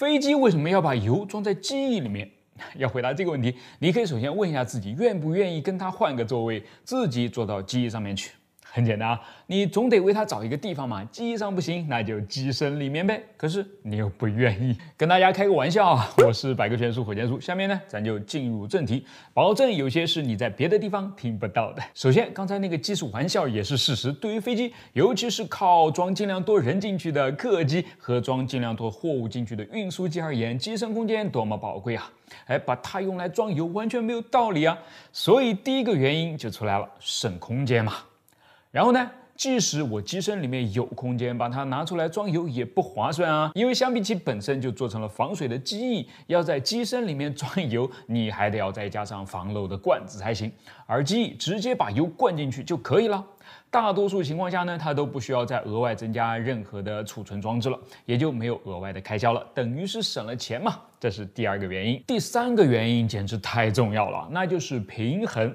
飞机为什么要把油装在机翼里面？要回答这个问题，你可以首先问一下自己，愿不愿意跟他换个座位，自己坐到机翼上面去。很简单啊，你总得为它找一个地方嘛。机翼上不行，那就机身里面呗。可是你又不愿意。跟大家开个玩笑啊，我是百科全书火箭叔。下面呢，咱就进入正题，保证有些是你在别的地方听不到的。首先，刚才那个技术玩笑也是事实。对于飞机，尤其是靠装尽量多人进去的客机和装尽量多货物进去的运输机而言，机身空间多么宝贵啊！哎，把它用来装油完全没有道理啊。所以第一个原因就出来了，省空间嘛。然后呢，即使我机身里面有空间，把它拿出来装油也不划算啊。因为相比起本身就做成了防水的机翼，要在机身里面装油，你还得要再加上防漏的罐子才行。而机翼直接把油灌进去就可以了。大多数情况下呢，它都不需要再额外增加任何的储存装置了，也就没有额外的开销了，等于是省了钱嘛。这是第二个原因。第三个原因简直太重要了，那就是平衡。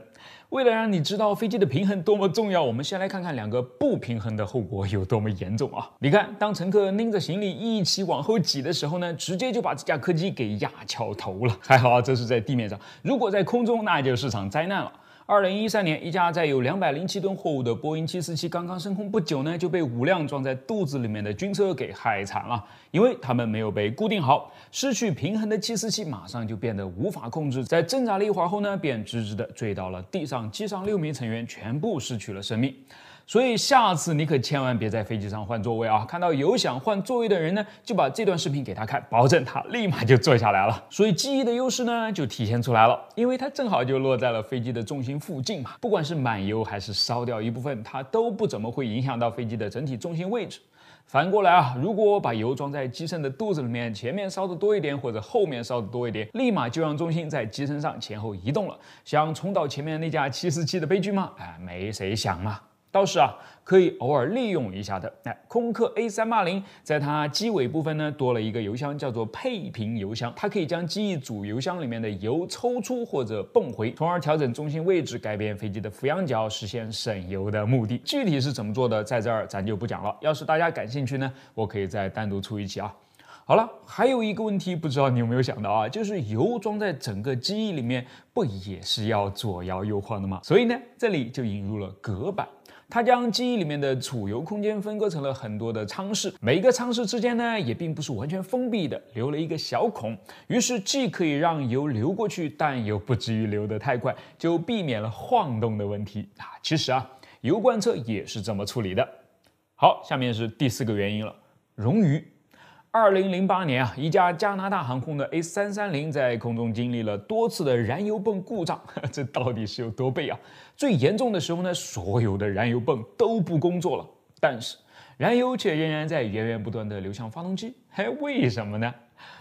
为了让你知道飞机的平衡多么重要，我们先来看看两个不平衡的后果有多么严重啊！你看，当乘客拎着行李一起往后挤的时候呢，直接就把这架客机给压翘头了。还好啊，这是在地面上，如果在空中，那就是场灾难了。二零一三年，一架载有两百零七吨货物的波音七四七刚刚升空不久呢，就被五辆装在肚子里面的军车给害惨了，因为他们没有被固定好，失去平衡的七四七马上就变得无法控制，在挣扎了一会儿后呢，便直直的坠到了地上，机上六名成员全部失去了生命。所以下次你可千万别在飞机上换座位啊！看到有想换座位的人呢，就把这段视频给他看，保证他立马就坐下来了。所以记忆的优势呢就体现出来了，因为它正好就落在了飞机的重心附近嘛。不管是满油还是烧掉一部分，它都不怎么会影响到飞机的整体重心位置。反过来啊，如果我把油装在机身的肚子里面，前面烧得多一点或者后面烧得多一点，立马就让重心在机身上前后移动了。想重蹈前面那架747的悲剧吗？哎，没谁想嘛。倒是啊，可以偶尔利用一下的。哎，空客 A380 在它机尾部分呢，多了一个油箱，叫做配平油箱。它可以将机翼主油箱里面的油抽出或者泵回，从而调整中心位置，改变飞机的俯仰角，实现省油的目的。具体是怎么做的，在这儿咱就不讲了。要是大家感兴趣呢，我可以再单独出一期啊。好了，还有一个问题，不知道你有没有想到啊，就是油装在整个机翼里面，不也是要左摇右晃的吗？所以呢，这里就引入了隔板。它将记忆里面的储油空间分割成了很多的舱室，每个舱室之间呢也并不是完全封闭的，留了一个小孔，于是既可以让油流过去，但又不至于流得太快，就避免了晃动的问题啊。其实啊，油罐车也是这么处理的。好，下面是第四个原因了，冗余。二零零八年啊，一架加拿大航空的 A 三三零在空中经历了多次的燃油泵故障，这到底是有多背啊？最严重的时候呢，所有的燃油泵都不工作了，但是。燃油却仍然在源源不断的流向发动机，哎，为什么呢？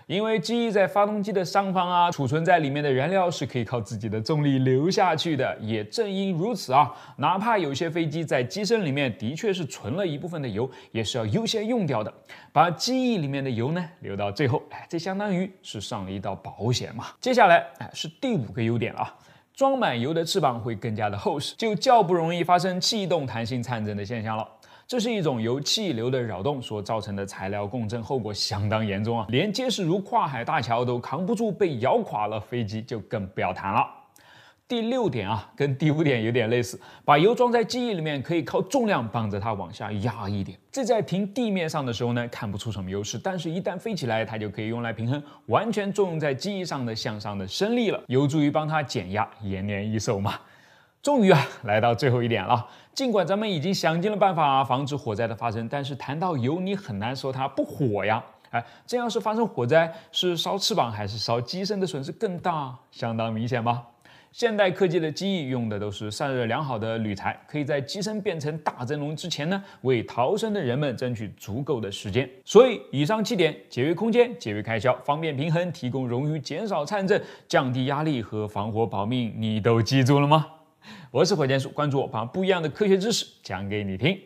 因为机翼在发动机的上方啊，储存在里面的燃料是可以靠自己的重力流下去的。也正因如此啊，哪怕有些飞机在机身里面的确是存了一部分的油，也是要优先用掉的，把机翼里面的油呢留到最后，哎，这相当于是上了一道保险嘛。接下来，哎，是第五个优点啊，装满油的翅膀会更加的厚实，就较不容易发生气动弹性颤振的现象了。这是一种由气流的扰动所造成的材料共振，后果相当严重啊！连结实如跨海大桥都扛不住，被摇垮了，飞机就更不要谈了。第六点啊，跟第五点有点类似，把油装在机翼里面，可以靠重量帮着它往下压一点。这在平地面上的时候呢，看不出什么优势，但是一旦飞起来，它就可以用来平衡完全作用在机翼上的向上的升力了，有助于帮它减压，延年益寿嘛。终于啊，来到最后一点了。尽管咱们已经想尽了办法防止火灾的发生，但是谈到油，你很难说它不火呀。哎，这要是发生火灾是烧翅膀还是烧机身的损失更大，相当明显吧？现代科技的机翼用的都是散热良好的铝材，可以在机身变成大蒸笼之前呢，为逃生的人们争取足够的时间。所以，以上七点，节约空间、节约开销、方便平衡、提供冗余、减少颤振、降低压力和防火保命，你都记住了吗？我是火箭叔，关注我，把不一样的科学知识讲给你听。